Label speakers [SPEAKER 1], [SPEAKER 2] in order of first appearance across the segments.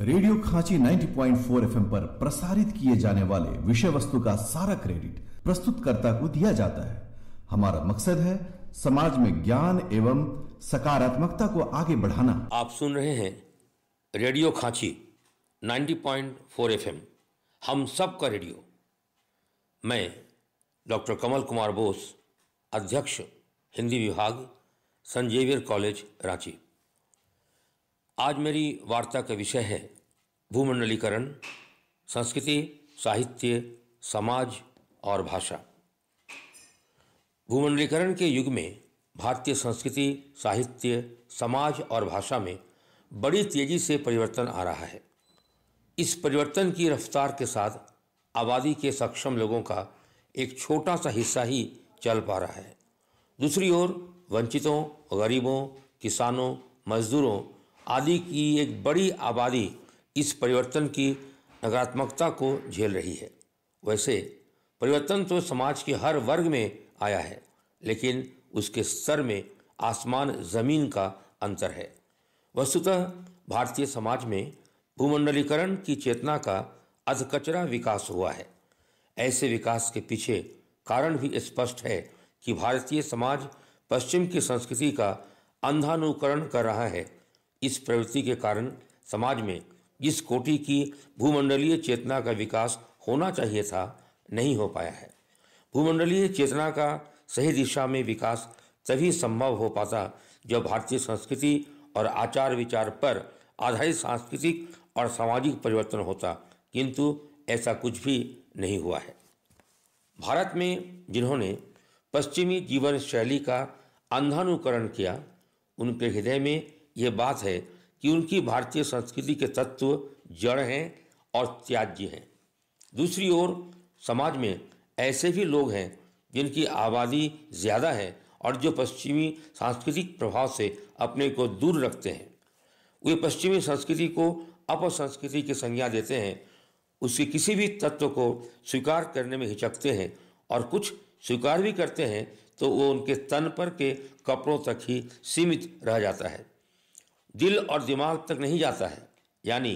[SPEAKER 1] radio खांची 90.4 point पर प्रसारित किए जाने वाले विषय वस्तु का सारा क्रेडिट प्रस्तुतकर्ता को दिया जाता है हमारा मकसद है समाज में ज्ञान एवं सकारात्मकता को आगे बढ़ाना आप सुन रहे हैं रेडियो खांची 90.4 पॉइंट हम सब का रेडियो मैं डॉक्टर कमल कुमार बोस अध्यक्ष हिंदी विभाग संजेवियर कॉलेज रांची आज मेरी वार्ता का विषय है भूमंडलीकरण संस्कृति साहित्य समाज और भाषा भूमंडलीकरण के युग में भारतीय संस्कृति साहित्य समाज और भाषा में बड़ी तेजी से परिवर्तन आ रहा है इस परिवर्तन की रफ्तार के साथ आबादी के सक्षम लोगों का एक छोटा सा हिस्सा ही चल पा रहा है दूसरी ओर वंचितों गरीबों किसानों मजदूरों आदि की एक बड़ी आबादी इस परिवर्तन की नकारात्मकता को झेल रही है वैसे परिवर्तन तो समाज के हर वर्ग में आया है लेकिन उसके स्तर में आसमान जमीन का अंतर है वस्तुतः भारतीय समाज में भूमंडलीकरण की चेतना का अधकचरा विकास हुआ है ऐसे विकास के पीछे कारण भी स्पष्ट है कि भारतीय समाज पश्चिम की संस्कृति का अंधानुकरण कर रहा है इस प्रवृत्ति के कारण समाज में जिस कोटि की भूमंडलीय चेतना का विकास होना चाहिए था नहीं हो पाया है भूमंडलीय चेतना का सही दिशा में विकास तभी संभव हो पाता जब भारतीय संस्कृति और आचार विचार पर आधारित सांस्कृतिक और सामाजिक परिवर्तन होता किंतु ऐसा कुछ भी नहीं हुआ है भारत में जिन्होंने पश्चिमी जीवन शैली का अंधानुकरण किया उनके हृदय में ये बात है कि उनकी भारतीय संस्कृति के तत्व जड़ हैं और त्याज्य हैं दूसरी ओर समाज में ऐसे भी लोग हैं जिनकी आबादी ज़्यादा है और जो पश्चिमी सांस्कृतिक प्रभाव से अपने को दूर रखते हैं वे पश्चिमी संस्कृति को अपसंस्कृति की संज्ञा देते हैं उसके किसी भी तत्व को स्वीकार करने में हिचकते हैं और कुछ स्वीकार भी करते हैं तो वो उनके तन पर के कपड़ों तक ही सीमित रह जाता है दिल और दिमाग तक नहीं जाता है यानी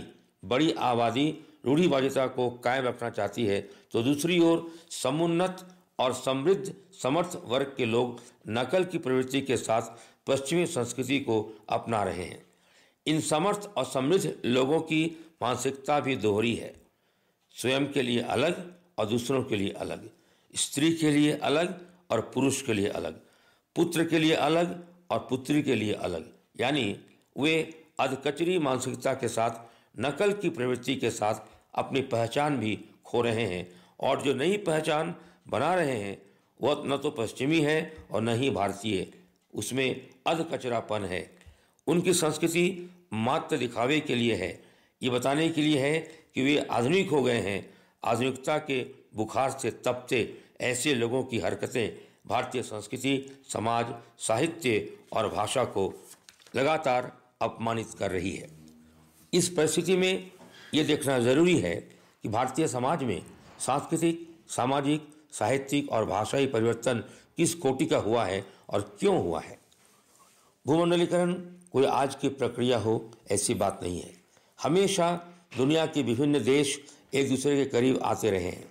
[SPEAKER 1] बड़ी आबादी रूढ़िवादिता को कायम रखना चाहती है तो दूसरी ओर समुन्नत और समृद्ध समर्थ वर्ग के लोग नकल की प्रवृत्ति के साथ पश्चिमी संस्कृति को अपना रहे हैं इन समर्थ और समृद्ध लोगों की मानसिकता भी दोहरी है स्वयं के लिए अलग और दूसरों के लिए अलग स्त्री के लिए अलग और पुरुष के लिए अलग पुत्र के लिए अलग और पुत्री के लिए अलग यानी वे अधकचरी मानसिकता के साथ नकल की प्रवृत्ति के साथ अपनी पहचान भी खो रहे हैं और जो नई पहचान बना रहे हैं वह न तो पश्चिमी है और न ही भारतीय उसमें अधकचरापन है उनकी संस्कृति मात्र दिखावे के लिए है ये बताने के लिए है कि वे आधुनिक हो गए हैं आधुनिकता के बुखार से तपते ऐसे लोगों की हरकतें भारतीय संस्कृति समाज साहित्य और भाषा को लगातार अपमानित कर रही है इस परिस्थिति में ये देखना जरूरी है कि भारतीय समाज में सांस्कृतिक सामाजिक साहित्यिक और भाषाई परिवर्तन किस कोटि का हुआ है और क्यों हुआ है भूमंडलीकरण कोई आज की प्रक्रिया हो ऐसी बात नहीं है हमेशा दुनिया के विभिन्न देश एक दूसरे के करीब आते रहे हैं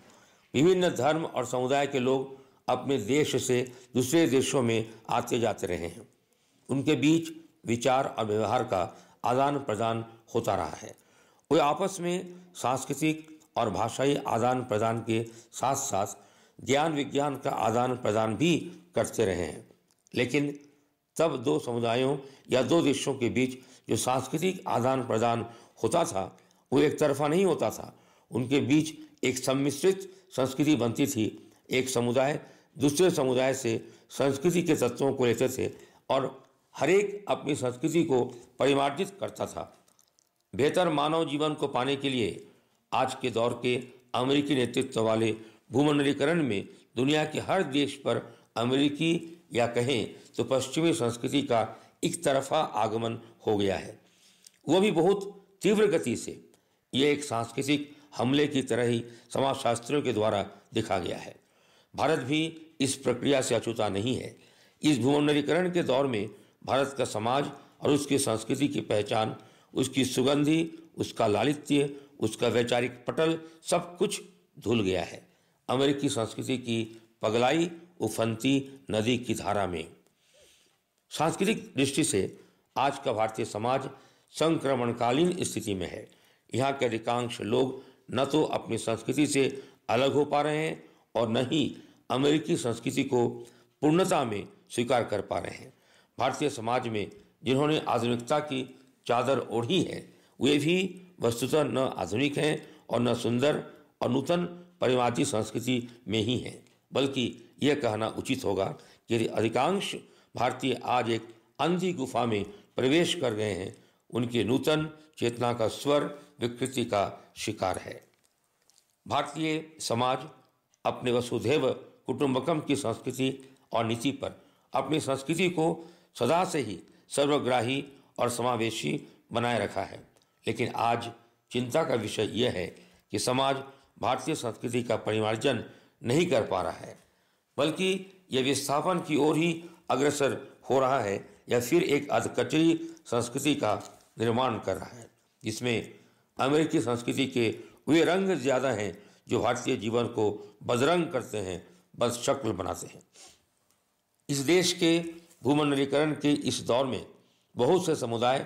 [SPEAKER 1] विभिन्न धर्म और समुदाय के लोग अपने देश से दूसरे देशों में आते जाते रहे हैं उनके बीच विचार और व्यवहार का आदान प्रदान होता रहा है वे आपस में सांस्कृतिक और भाषाई आदान प्रदान के साथ साथ ज्ञान विज्ञान का आदान प्रदान भी करते रहे हैं लेकिन तब दो समुदायों या दो देशों के बीच जो सांस्कृतिक आदान प्रदान होता था वो एक तरफा नहीं होता था उनके बीच एक सम्मिश्रित संस्कृति बनती थी एक समुदाय दूसरे समुदाय से संस्कृति के तत्वों को लेते थे और हरेक अपनी संस्कृति को परिमार्जित करता था बेहतर मानव जीवन को पाने के लिए आज के दौर के अमेरिकी नेतृत्व वाले भूमंडलीकरण में दुनिया के हर देश पर अमेरिकी या कहें तो पश्चिमी संस्कृति का एक तरफा आगमन हो गया है वह भी बहुत तीव्र गति से यह एक सांस्कृतिक हमले की तरह ही समाजशास्त्रियों के द्वारा देखा गया है भारत भी इस प्रक्रिया से अछूता नहीं है इस भूमंडलीकरण के दौर में भारत का समाज और उसकी संस्कृति की पहचान उसकी सुगंधि उसका लालित्य उसका वैचारिक पटल सब कुछ धुल गया है अमेरिकी संस्कृति की पगलाई उफनती नदी की धारा में सांस्कृतिक दृष्टि से आज का भारतीय समाज संक्रमणकालीन स्थिति में है यहाँ के अधिकांश लोग न तो अपनी संस्कृति से अलग हो पा रहे हैं और न ही अमेरिकी संस्कृति को पूर्णता में स्वीकार कर पा रहे हैं भारतीय समाज में जिन्होंने आधुनिकता की चादर ओढ़ी है वे भी वस्तुतः न आधुनिक हैं और न सुंदर और नूतन परिवादी संस्कृति में ही हैं बल्कि यह कहना उचित होगा कि अधिकांश भारतीय आज एक अंधी गुफा में प्रवेश कर गए हैं उनके नूतन चेतना का स्वर विकृति का शिकार है भारतीय समाज अपने वसुधैव कुटुंबकम की संस्कृति और नीति पर अपनी संस्कृति को सदा से ही सर्वग्राही और समावेशी बनाए रखा है लेकिन आज चिंता का विषय यह है कि समाज भारतीय संस्कृति का परिमार्जन नहीं कर पा रहा है बल्कि यह विस्थापन की ओर ही अग्रसर हो रहा है या फिर एक अधकचरी संस्कृति का निर्माण कर रहा है जिसमें अमेरिकी संस्कृति के वे रंग ज़्यादा हैं जो भारतीय जीवन को बदरंग करते हैं बस शक्ल बनाते हैं इस देश के भूमंडलीकरण के इस दौर में बहुत से समुदाय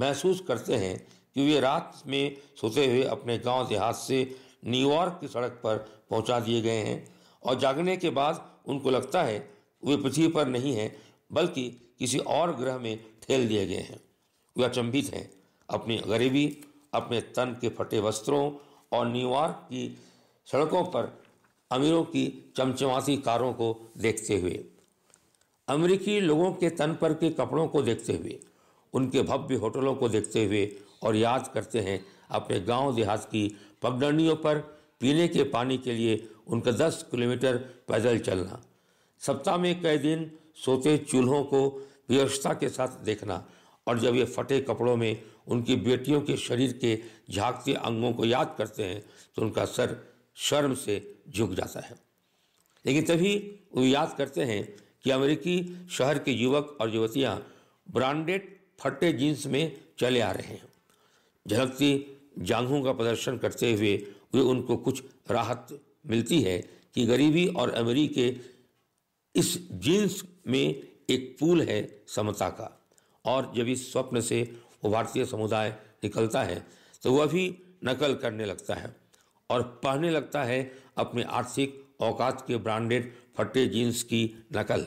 [SPEAKER 1] महसूस करते हैं कि वे रात में सोते हुए अपने गांव देहात से न्यूयॉर्क की सड़क पर पहुंचा दिए गए हैं और जागने के बाद उनको लगता है वे पृथ्वी पर नहीं हैं बल्कि किसी और ग्रह में ठेल दिए गए हैं वे अचंभित हैं अपनी गरीबी अपने तन के फटे वस्त्रों और न्यूयॉर्क की सड़कों पर अमीरों की चमचमाती कारों को देखते हुए अमेरिकी लोगों के तन पर के कपड़ों को देखते हुए उनके भव्य होटलों को देखते हुए और याद करते हैं अपने गांव देहात की पगडंडियों पर पीने के पानी के लिए उनका दस किलोमीटर पैदल चलना सप्ताह में कई दिन सोते चूल्हों को व्यवस्था के साथ देखना और जब ये फटे कपड़ों में उनकी बेटियों के शरीर के झाँकते अंगों को याद करते हैं तो उनका सर शर्म से झुक जाता है लेकिन तभी वो याद करते हैं कि अमेरिकी शहर के युवक और युवतियां ब्रांडेड फटे जीन्स में चले आ रहे हैं झलकती जांघों का प्रदर्शन करते हुए वे उनको कुछ राहत मिलती है कि गरीबी और अमेरिकी के इस जीन्स में एक पुल है समता का और जब इस स्वप्न से वो भारतीय समुदाय निकलता है तो वह भी नकल करने लगता है और पढ़ने लगता है अपने आर्थिक औकात के ब्रांडेड फटे जीन्स की नकल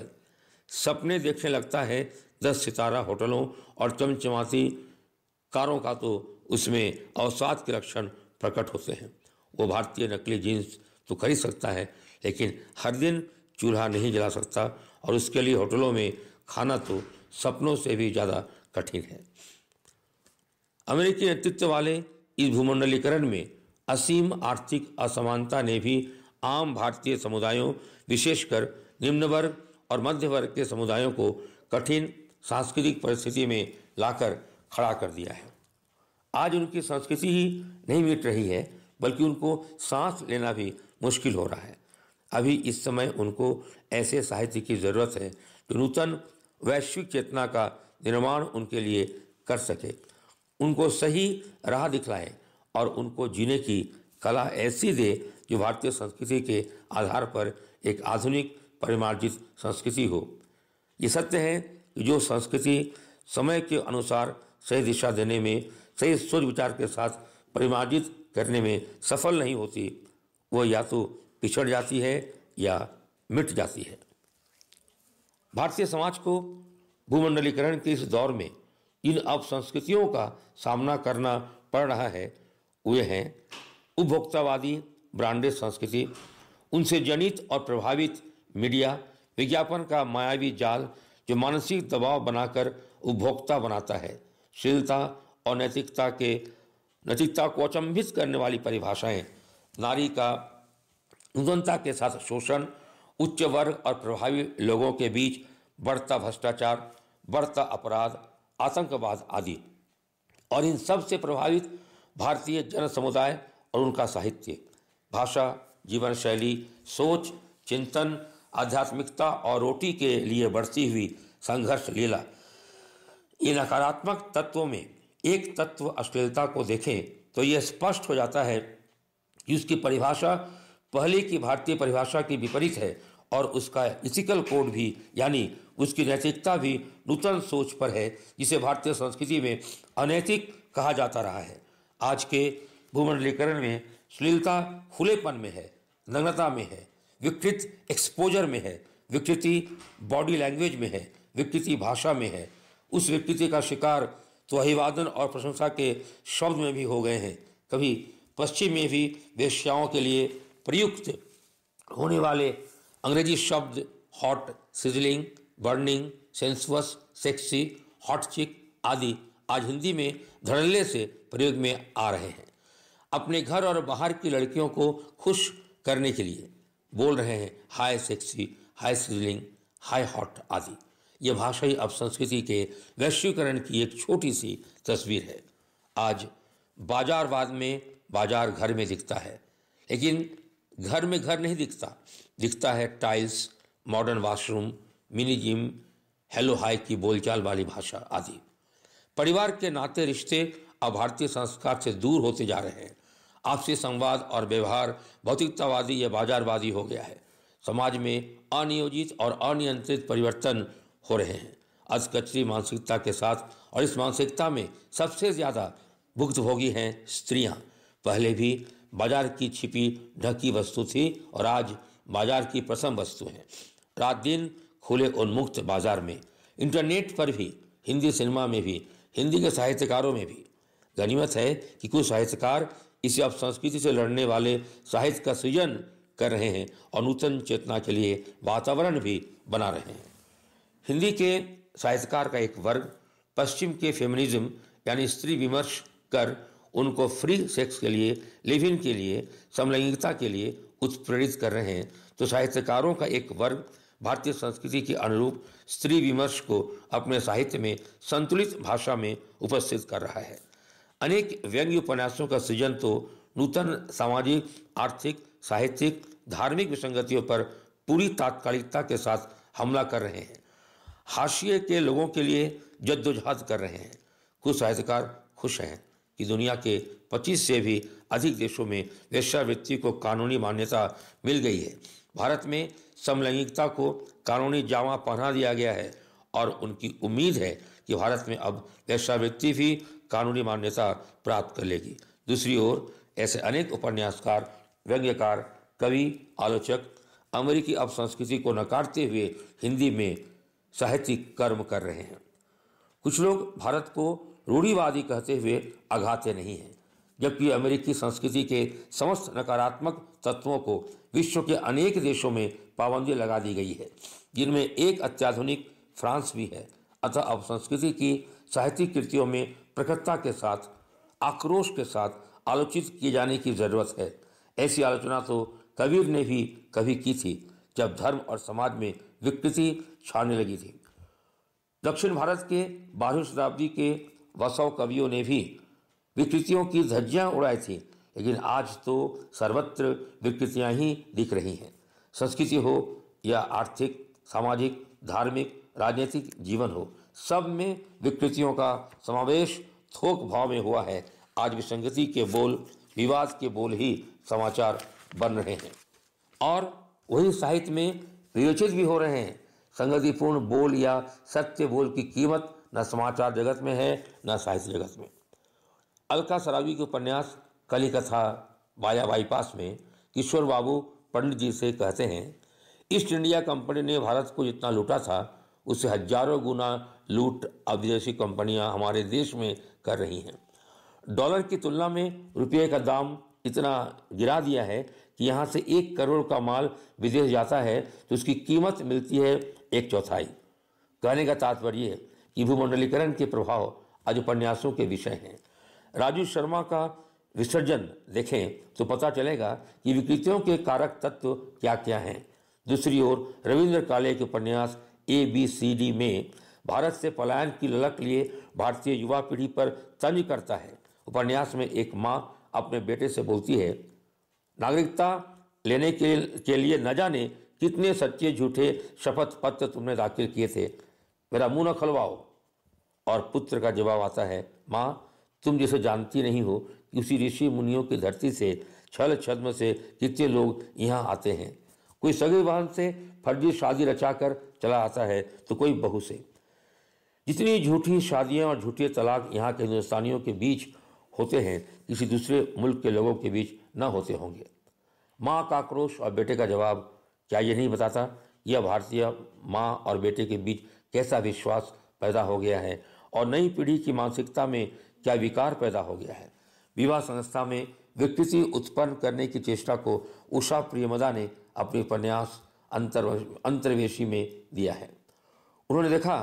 [SPEAKER 1] सपने देखने लगता है दस सितारा होटलों और चमचमाती कारों का तो उसमें अवसाद के लक्षण प्रकट होते हैं वो भारतीय नकली जीन्स तो खरीद सकता है लेकिन हर दिन चूल्हा नहीं जला सकता और उसके लिए होटलों में खाना तो सपनों से भी ज़्यादा कठिन है अमेरिकी नेतृत्व वाले इस भूमंडलीकरण में असीम आर्थिक असमानता ने भी आम भारतीय समुदायों विशेषकर निम्न वर्ग और मध्य वर्ग के समुदायों को कठिन सांस्कृतिक परिस्थिति में लाकर खड़ा कर दिया है आज उनकी संस्कृति ही नहीं मिट रही है बल्कि उनको सांस लेना भी मुश्किल हो रहा है अभी इस समय उनको ऐसे साहित्य की ज़रूरत है जो नूतन वैश्विक चेतना का निर्माण उनके लिए कर सके उनको सही राह दिखलाए और उनको जीने की कला ऐसी दे जो भारतीय संस्कृति के आधार पर एक आधुनिक परिमार्जित संस्कृति हो ये सत्य है कि जो संस्कृति समय के अनुसार सही दिशा देने में सही सोच विचार के साथ परिमार्जित करने में सफल नहीं होती वह या तो पिछड़ जाती है या मिट जाती है भारतीय समाज को भूमंडलीकरण के इस दौर में इन अपसंस्कृतियों का सामना करना पड़ रहा है वे हैं उपभोक्तावादी ब्रांडेड संस्कृति उनसे जनित और प्रभावित मीडिया विज्ञापन का मायावी जाल जो मानसिक दबाव बनाकर उपभोक्ता बनाता है शीलता और नैतिकता के नैतिकता को अचंभित करने वाली परिभाषाएं नारी का उदनता के साथ शोषण उच्च वर्ग और प्रभावी लोगों के बीच बढ़ता भ्रष्टाचार बढ़ता अपराध आतंकवाद आदि और इन सबसे प्रभावित भारतीय जन समुदाय और उनका साहित्य भाषा जीवन शैली सोच चिंतन आध्यात्मिकता और रोटी के लिए बढ़ती हुई संघर्ष लीला इन नकारात्मक तत्वों में एक तत्व अश्लीलता को देखें तो यह स्पष्ट हो जाता है कि उसकी परिभाषा पहले की भारतीय परिभाषा के विपरीत है और उसका इथिकल कोड भी यानी उसकी नैतिकता भी नूतन सोच पर है जिसे भारतीय संस्कृति में अनैतिक कहा जाता रहा है आज के भूमंडलीकरण में सुलीलता खुलेपन में है नग्नता में है विकृत एक्सपोजर में है विकृति बॉडी लैंग्वेज में है विकृति भाषा में है उस विकृति का शिकार तो अभिवादन और प्रशंसा के शब्द में भी हो गए हैं कभी पश्चिम में भी वेश्याओं के लिए प्रयुक्त होने वाले अंग्रेजी शब्द hot sizzling burning sensuous sexy hot chick आदि आज हिंदी में धड़ल्ले से प्रयोग में आ रहे हैं अपने घर और बाहर की लड़कियों को खुश करने के लिए बोल रहे हैं hi sexy hi sizzling hi hot आदि ये भाषाई संस्कृति के वैश्वीकरण की एक छोटी सी तस्वीर है आज बाजारवाद में बाजार घर में दिखता है लेकिन घर में घर नहीं दिखता दिखता है tiles modern washroom mini gym hello hi की बोलचाल वाली भाषा आदि परिवार के नाते रिश्ते अब भारतीय संस्कार से दूर होते जा रहे हैं आपसी संवाद और व्यवहार भौतिकतावादी या बाजारवादी हो गया है समाज में अनियोजित और अनियंत्रित परिवर्तन हो रहे हैं आज कचरी मानसिकता के साथ और इस मानसिकता में सबसे ज़्यादा भुक्तभोगी हैं स्त्रियां पहले भी बाजार की छिपी ढकी वस्तु थी और आज बाजार की प्रसम वस्तु हैं रात दिन खुले उन्मुक्त बाजार में इंटरनेट पर भी हिंदी सिनेमा में भी हिंदी के साहित्यकारों में भी गनीमत है कि कुछ साहित्यकार इसे अब संस्कृति से लड़ने वाले साहित्य का सृजन कर रहे हैं और नूतन चेतना के लिए वातावरण भी बना रहे हैं हिंदी के साहित्यकार का एक वर्ग पश्चिम के फेमिनिज्म यानी स्त्री विमर्श कर उनको फ्री सेक्स के लिए लिविन के लिए समलैंगिकता के लिए उत्प्रेरित कर रहे हैं तो साहित्यकारों का एक वर्ग भारतीय संस्कृति के अनुरूप स्त्री विमर्श को अपने साहित्य में संतुलित भाषा में उपस्थित कर रहा है अनेक व्यंग्य उपन्यासों का सृजन तो नूतन सामाजिक आर्थिक साहित्यिक धार्मिक विसंगतियों पर पूरी तात्कालिकता के साथ हमला कर रहे हैं हाशिए के लोगों के लिए जद्दोजहद कर रहे हैं कुछ साहित्यकार खुश हैं कि दुनिया के 25 से भी अधिक देशों में वेश्यावृत्ति को कानूनी मान्यता मिल गई है भारत में समलैंगिकता को कानूनी जामा पहना दिया गया है और उनकी उम्मीद है कि भारत में अब वेश्यावृत्ति भी कानूनी मान्यता प्राप्त कर लेगी दूसरी ओर ऐसे अनेक उपन्यासकार व्यंग्यकार कवि आलोचक अमेरिकी संस्कृति को नकारते हुए हिंदी में साहित्यिक कर्म कर रहे हैं कुछ लोग भारत को रूढ़ीवादी कहते हुए आघाते नहीं हैं जबकि अमेरिकी संस्कृति के समस्त नकारात्मक तत्वों को विश्व के अनेक देशों में पाबंदी लगा दी गई है जिनमें एक अत्याधुनिक फ्रांस भी है अतः अब संस्कृति की साहित्यिक कृतियों में प्रखरता के साथ आक्रोश के साथ आलोचित किए जाने की जरूरत है ऐसी आलोचना तो कबीर ने भी कभी की थी जब धर्म और समाज में विकृति छाने लगी थी दक्षिण भारत के बारहवीं शताब्दी के वसव कवियों ने भी विकृतियों की धज्जियाँ उड़ाई थी लेकिन आज तो सर्वत्र विकृतियाँ ही दिख रही हैं संस्कृति हो या आर्थिक सामाजिक धार्मिक राजनीतिक जीवन हो सब में विकृतियों का समावेश थोक भाव में हुआ है आज विसंगति के बोल विवाद के बोल ही समाचार बन रहे हैं और वही साहित्य में विवेचित भी हो रहे हैं संगतिपूर्ण बोल या सत्य बोल की कीमत न समाचार जगत में है न साहित्य जगत में अलका सरावी के उपन्यास कली कथा बाया बाईपास में किशोर बाबू पंडित जी से कहते हैं ईस्ट इंडिया कंपनी ने भारत को जितना लूटा था उसे हजारों गुना लूट अब विदेशी कंपनियां हमारे देश में कर रही हैं डॉलर की तुलना में रुपये का दाम इतना गिरा दिया है कि यहाँ से एक करोड़ का माल विदेश जाता है तो उसकी कीमत मिलती है एक चौथाई कहने का तात्पर्य है कि भूमंडलीकरण के प्रभाव आज उपन्यासों के विषय हैं राजू शर्मा का विसर्जन देखें तो पता चलेगा कि विकृतियों के कारक तत्व क्या क्या हैं दूसरी ओर रविंद्र काले के उपन्यास ए बी सी डी में भारत से पलायन की ललक लिए भारतीय युवा पीढ़ी पर तंज करता है उपन्यास में एक माँ अपने बेटे से बोलती है नागरिकता लेने के, के लिए न जाने कितने सच्चे झूठे शपथ पत्र तुमने दाखिल किए थे मेरा मुंह न खलवाओ और पुत्र का जवाब आता है माँ तुम जिसे जानती नहीं हो कि उसी ऋषि मुनियों की धरती से छल छद्म से कितने लोग यहाँ आते हैं कोई सगे वाहन से फर्जी शादी रचाकर चला आता है तो कोई बहू से जितनी झूठी शादियां और झूठे तलाक यहाँ के हिंदुस्तानियों के बीच होते हैं किसी दूसरे मुल्क के लोगों के बीच न होते होंगे माँ का आक्रोश और बेटे का जवाब क्या ये नहीं बताता यह भारतीय माँ और बेटे के बीच कैसा विश्वास पैदा हो गया है और नई पीढ़ी की मानसिकता में क्या विकार पैदा हो गया है विवाह संस्था में विकृति उत्पन्न करने की चेष्टा को उषा प्रियमदा ने अपने उपन्यास अंतर अंतर्वेशी में दिया है उन्होंने देखा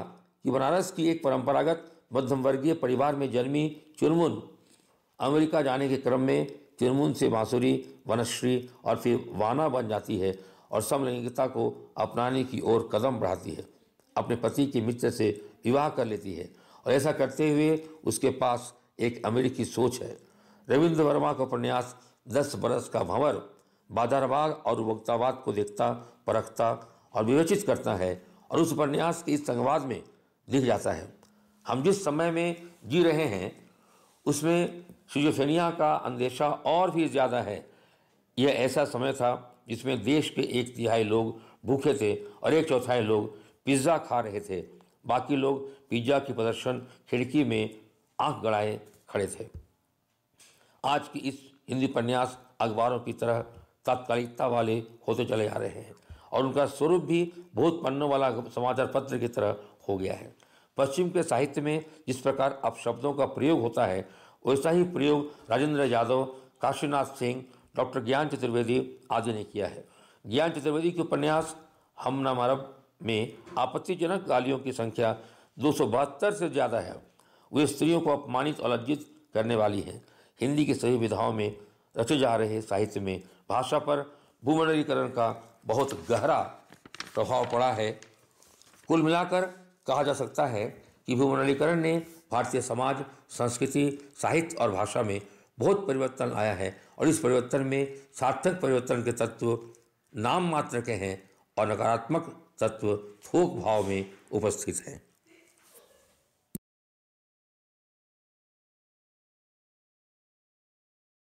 [SPEAKER 1] कि बनारस की एक परंपरागत मध्यम वर्गीय परिवार में जन्मी चुनमुन अमेरिका जाने के क्रम में चुनमुन से बांसुरी वनश्री और फिर वाना बन जाती है और समलैंगिकता को अपनाने की ओर कदम बढ़ाती है अपने पति के मित्र से विवाह कर लेती है और ऐसा करते हुए उसके पास एक अमेरिकी सोच है रविंद्र वर्मा का उपन्यास दस बरस का भंवर बाजारवाद और उपभोक्तावाद को देखता परखता और विवेचित करता है और उस उपन्यास के इस संवाद में दिख जाता है हम जिस समय में जी रहे हैं उसमें शिजोफेनिया का अंदेशा और भी ज़्यादा है यह ऐसा समय था जिसमें देश के एक तिहाई लोग भूखे थे और एक चौथाई लोग पिज़्ज़ा खा रहे थे बाकी लोग पिज़्ज़ा की प्रदर्शन खिड़की में आंख गड़ाए खड़े थे आज की इस हिंदी उपन्यास अखबारों की तरह तात्कालिकता वाले होते चले आ रहे हैं और उनका स्वरूप भी बहुत पन्नों वाला समाचार पत्र की तरह हो गया है पश्चिम के साहित्य में जिस प्रकार अपशब्दों का प्रयोग होता है वैसा ही प्रयोग राजेंद्र यादव काशीनाथ सिंह डॉक्टर ज्ञान चतुर्वेदी आदि ने किया है ज्ञान चतुर्वेदी के उपन्यास हम नामारब में आपत्तिजनक गालियों की संख्या दो से ज़्यादा है वे स्त्रियों को अपमानित और लज्जित करने वाली हैं हिंदी की सभी विधाओं में रचे जा रहे साहित्य में भाषा पर भूमंडलीकरण का बहुत गहरा प्रभाव पड़ा है कुल मिलाकर कहा जा सकता है कि भूमंडलीकरण ने भारतीय समाज संस्कृति साहित्य और भाषा में बहुत परिवर्तन आया है और इस परिवर्तन में सार्थक परिवर्तन के तत्व नाम मात्र के हैं और नकारात्मक तत्व थोक भाव में उपस्थित हैं